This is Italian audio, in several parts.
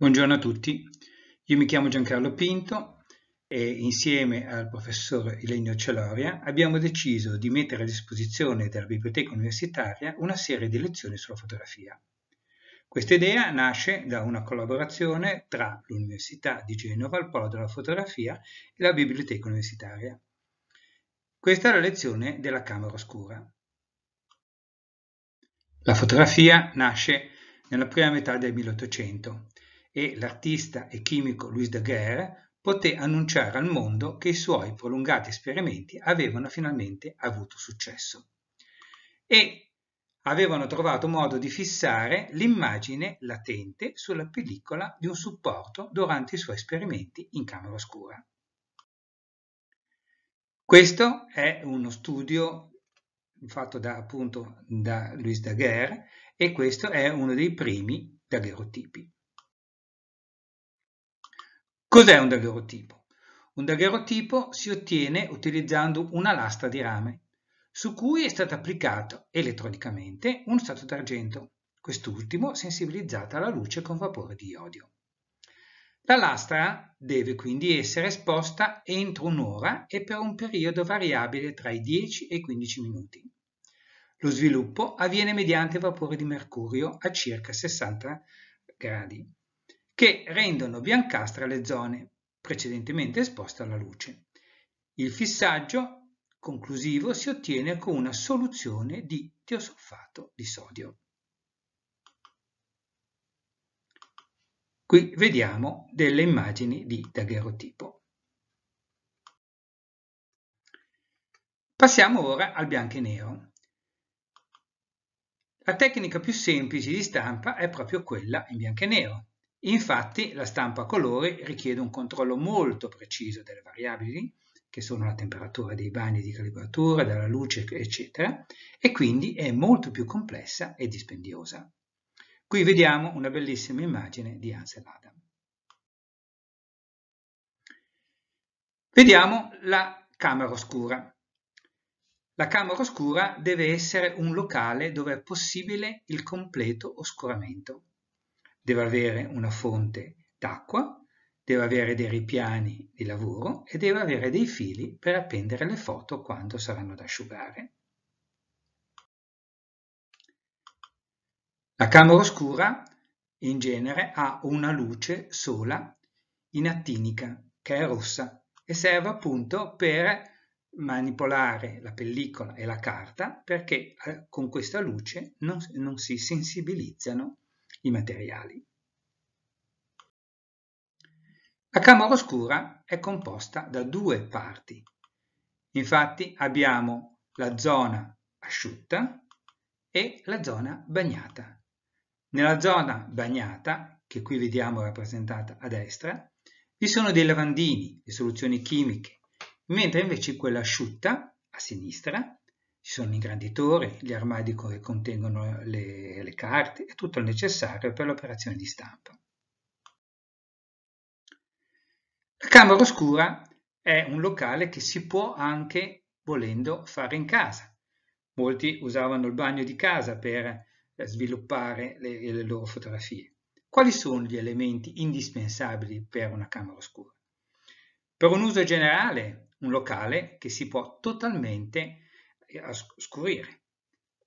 Buongiorno a tutti, io mi chiamo Giancarlo Pinto e insieme al professor Ilenio Celoria abbiamo deciso di mettere a disposizione della biblioteca universitaria una serie di lezioni sulla fotografia. Questa idea nasce da una collaborazione tra l'Università di Genova, il Polo della Fotografia e la Biblioteca Universitaria. Questa è la lezione della Camera Oscura. La fotografia nasce nella prima metà del 1800 e l'artista e chimico Louis Daguerre poté annunciare al mondo che i suoi prolungati esperimenti avevano finalmente avuto successo. E avevano trovato modo di fissare l'immagine latente sulla pellicola di un supporto durante i suoi esperimenti in camera oscura. Questo è uno studio fatto da, appunto da Louis Daguerre e questo è uno dei primi daguerrotipi. Cos'è un daguerrotipo? Un daguerrotipo si ottiene utilizzando una lastra di rame su cui è stato applicato elettronicamente un strato d'argento, quest'ultimo sensibilizzato alla luce con vapore di iodio. La lastra deve quindi essere esposta entro un'ora e per un periodo variabile tra i 10 e i 15 minuti. Lo sviluppo avviene mediante vapore di mercurio a circa 60 gradi che rendono biancastre le zone precedentemente esposte alla luce. Il fissaggio conclusivo si ottiene con una soluzione di tiosolfato di sodio. Qui vediamo delle immagini di daguerrotipo. Passiamo ora al bianco e nero. La tecnica più semplice di stampa è proprio quella in bianco e nero, Infatti la stampa a colori richiede un controllo molto preciso delle variabili, che sono la temperatura dei bagni di calibratura, della luce, eccetera, e quindi è molto più complessa e dispendiosa. Qui vediamo una bellissima immagine di Ansel Adam. Vediamo la camera oscura. La camera oscura deve essere un locale dove è possibile il completo oscuramento deve avere una fonte d'acqua, deve avere dei ripiani di lavoro e deve avere dei fili per appendere le foto quando saranno da asciugare. La camera oscura in genere ha una luce sola in attinica che è rossa e serve appunto per manipolare la pellicola e la carta perché eh, con questa luce non, non si sensibilizzano i materiali. La camera oscura è composta da due parti. Infatti abbiamo la zona asciutta e la zona bagnata. Nella zona bagnata, che qui vediamo rappresentata a destra, vi sono dei lavandini, le soluzioni chimiche, mentre invece quella asciutta, a sinistra, ci sono i ingranditori, gli armadi che contengono le, le carte e tutto il necessario per l'operazione di stampa. La camera oscura è un locale che si può anche, volendo, fare in casa. Molti usavano il bagno di casa per eh, sviluppare le, le loro fotografie. Quali sono gli elementi indispensabili per una camera oscura? Per un uso generale, un locale che si può totalmente a scurire.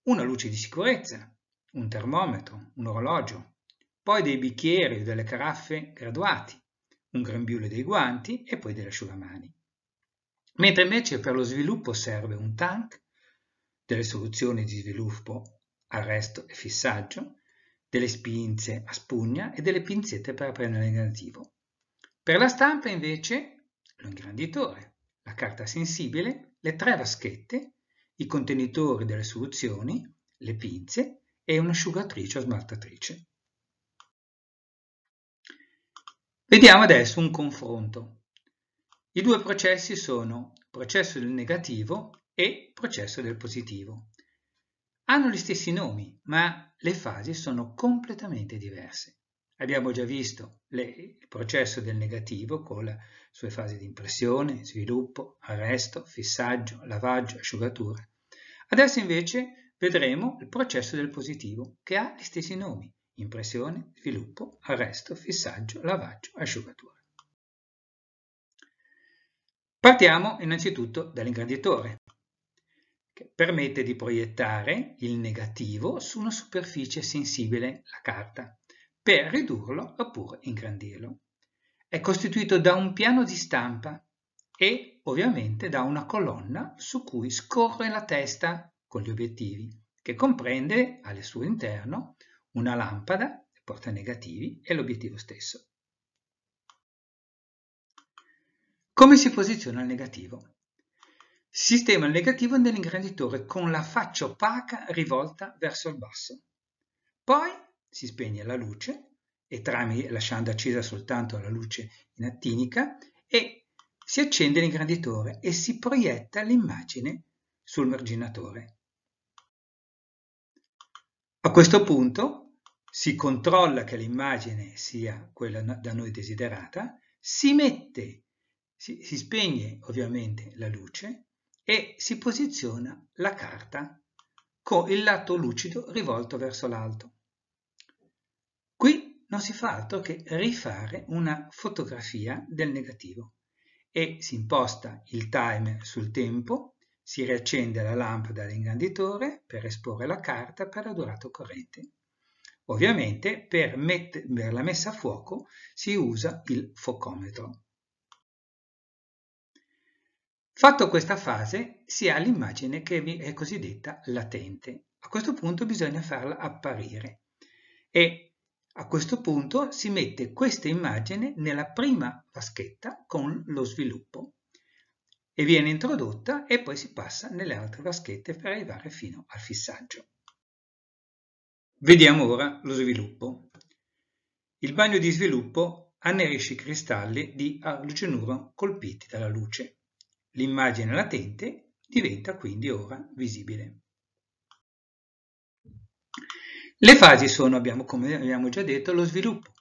Una luce di sicurezza, un termometro, un orologio, poi dei bicchieri o delle caraffe graduati, un grembiule dei guanti e poi delle asciugamani. Mentre invece per lo sviluppo serve un tank, delle soluzioni di sviluppo, arresto e fissaggio, delle spinze a spugna e delle pinzette per prendere il negativo. Per la stampa invece l'ingranditore, la carta sensibile, le tre vaschette i contenitori delle soluzioni, le pinze e un'asciugatrice o smaltatrice. Vediamo adesso un confronto. I due processi sono processo del negativo e processo del positivo. Hanno gli stessi nomi, ma le fasi sono completamente diverse. Abbiamo già visto le, il processo del negativo con le sue fasi di impressione, sviluppo, arresto, fissaggio, lavaggio, asciugatura. Adesso invece vedremo il processo del positivo che ha gli stessi nomi, impressione, sviluppo, arresto, fissaggio, lavaggio, asciugatura. Partiamo innanzitutto dall'ingranditore, che permette di proiettare il negativo su una superficie sensibile, la carta, per ridurlo oppure ingrandirlo. È costituito da un piano di stampa e ovviamente da una colonna su cui scorre la testa con gli obiettivi, che comprende al suo interno una lampada, porta negativi e l'obiettivo stesso. Come si posiziona il negativo? Sistema il negativo nell'ingranditore con la faccia opaca rivolta verso il basso. Poi si spegne la luce, e tramite, lasciando accesa soltanto la luce in attinica, e si accende l'ingranditore e si proietta l'immagine sul marginatore. A questo punto si controlla che l'immagine sia quella da noi desiderata, si mette, si, si spegne ovviamente la luce e si posiziona la carta con il lato lucido rivolto verso l'alto. Qui non si fa altro che rifare una fotografia del negativo e si imposta il timer sul tempo, si riaccende la lampada all'ingranditore per esporre la carta per la durata corrente. Ovviamente per, per la messa a fuoco si usa il focometro. Fatto questa fase si ha l'immagine che è cosiddetta latente. A questo punto bisogna farla apparire e a questo punto si mette questa immagine nella prima vaschetta con lo sviluppo e viene introdotta e poi si passa nelle altre vaschette per arrivare fino al fissaggio. Vediamo ora lo sviluppo. Il bagno di sviluppo annerisce i cristalli di algenuro colpiti dalla luce. L'immagine latente diventa quindi ora visibile. Le fasi sono, abbiamo, come abbiamo già detto, lo sviluppo.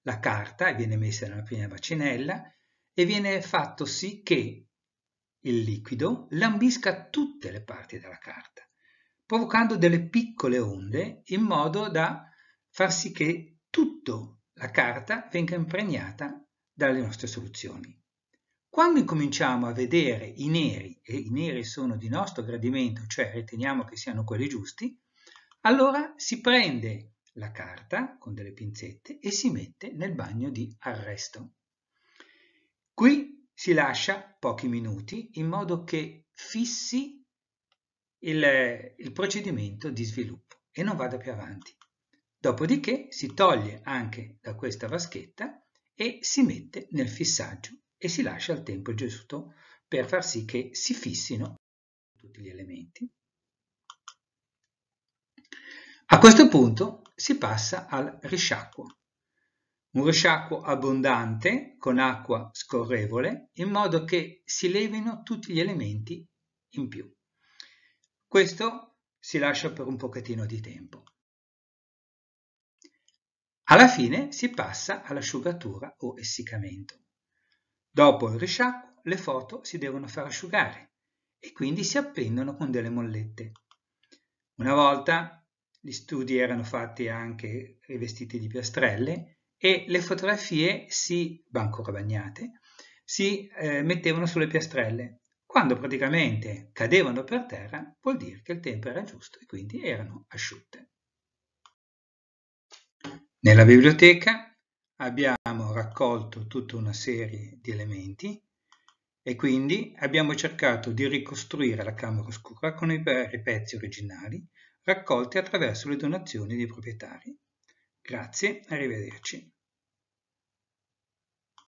La carta viene messa nella prima bacinella e viene fatto sì che il liquido lambisca tutte le parti della carta, provocando delle piccole onde in modo da far sì che tutta la carta venga impregnata dalle nostre soluzioni. Quando incominciamo a vedere i neri, e i neri sono di nostro gradimento, cioè riteniamo che siano quelli giusti, allora si prende la carta con delle pinzette e si mette nel bagno di arresto. Qui si lascia pochi minuti in modo che fissi il, il procedimento di sviluppo e non vada più avanti. Dopodiché si toglie anche da questa vaschetta e si mette nel fissaggio e si lascia il tempo giusto per far sì che si fissino tutti gli elementi a questo punto si passa al risciacquo. Un risciacquo abbondante con acqua scorrevole in modo che si levino tutti gli elementi in più. Questo si lascia per un pochettino di tempo. Alla fine si passa all'asciugatura o essiccamento. Dopo il risciacquo le foto si devono far asciugare e quindi si appendono con delle mollette. Una volta gli studi erano fatti anche rivestiti di piastrelle e le fotografie si, ancora bagnate, si eh, mettevano sulle piastrelle. Quando praticamente cadevano per terra vuol dire che il tempo era giusto e quindi erano asciutte. Nella biblioteca abbiamo raccolto tutta una serie di elementi e quindi abbiamo cercato di ricostruire la camera oscura con i pezzi originali raccolti attraverso le donazioni dei proprietari. Grazie, arrivederci.